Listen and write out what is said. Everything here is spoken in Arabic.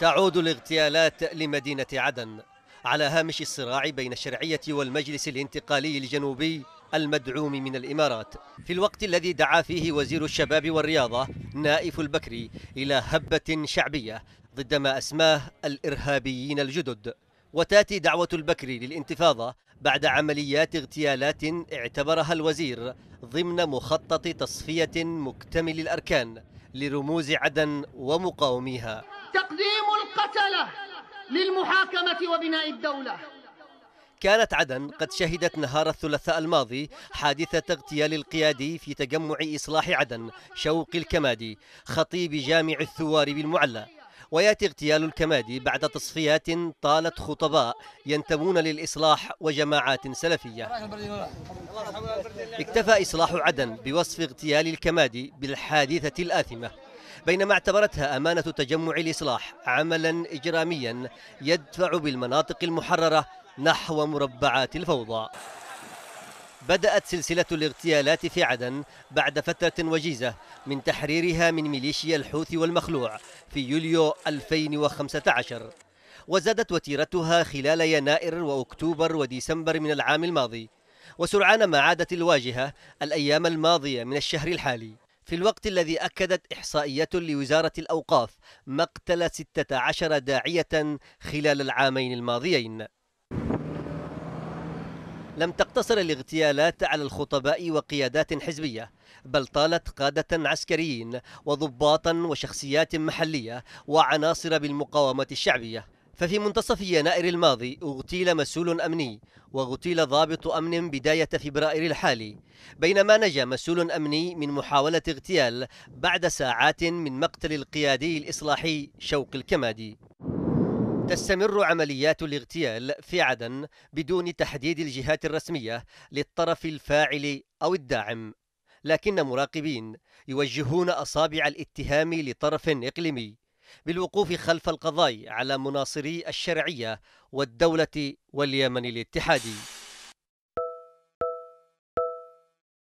تعود الاغتيالات لمدينة عدن على هامش الصراع بين الشرعية والمجلس الانتقالي الجنوبي المدعوم من الإمارات في الوقت الذي دعا فيه وزير الشباب والرياضة نائف البكري إلى هبة شعبية ضد ما أسماه الإرهابيين الجدد وتاتي دعوة البكري للانتفاضة بعد عمليات اغتيالات اعتبرها الوزير ضمن مخطط تصفية مكتمل الأركان لرموز عدن ومقاوميها تقديم القتلة للمحاكمة وبناء الدولة كانت عدن قد شهدت نهار الثلاثاء الماضي حادثة اغتيال القيادي في تجمع إصلاح عدن شوقي الكمادي خطيب جامع الثوار بالمعلى وياتي اغتيال الكمادي بعد تصفيات طالت خطباء ينتمون للاصلاح وجماعات سلفيه. اكتفى اصلاح عدن بوصف اغتيال الكمادي بالحادثه الاثمه بينما اعتبرتها أمانة التجمع الإصلاح عملا إجراميا يدفع بالمناطق المحررة نحو مربعات الفوضى بدأت سلسلة الاغتيالات في عدن بعد فترة وجيزة من تحريرها من ميليشيا الحوثي والمخلوع في يوليو 2015 وزادت وتيرتها خلال يناير وأكتوبر وديسمبر من العام الماضي وسرعان ما عادت الواجهة الأيام الماضية من الشهر الحالي في الوقت الذي أكدت إحصائية لوزارة الأوقاف مقتل 16 داعية خلال العامين الماضيين لم تقتصر الاغتيالات على الخطباء وقيادات حزبية بل طالت قادة عسكريين وضباطا وشخصيات محلية وعناصر بالمقاومة الشعبية ففي منتصف يناير الماضي اغتيل مسؤول أمني واغتيل ضابط أمن بداية فبراير الحالي بينما نجا مسؤول أمني من محاولة اغتيال بعد ساعات من مقتل القيادي الإصلاحي شوق الكمادي تستمر عمليات الاغتيال في عدن بدون تحديد الجهات الرسمية للطرف الفاعل أو الداعم لكن مراقبين يوجهون أصابع الاتهام لطرف إقليمي بالوقوف خلف القضاء على مناصري الشرعية والدولة واليمن الاتحادي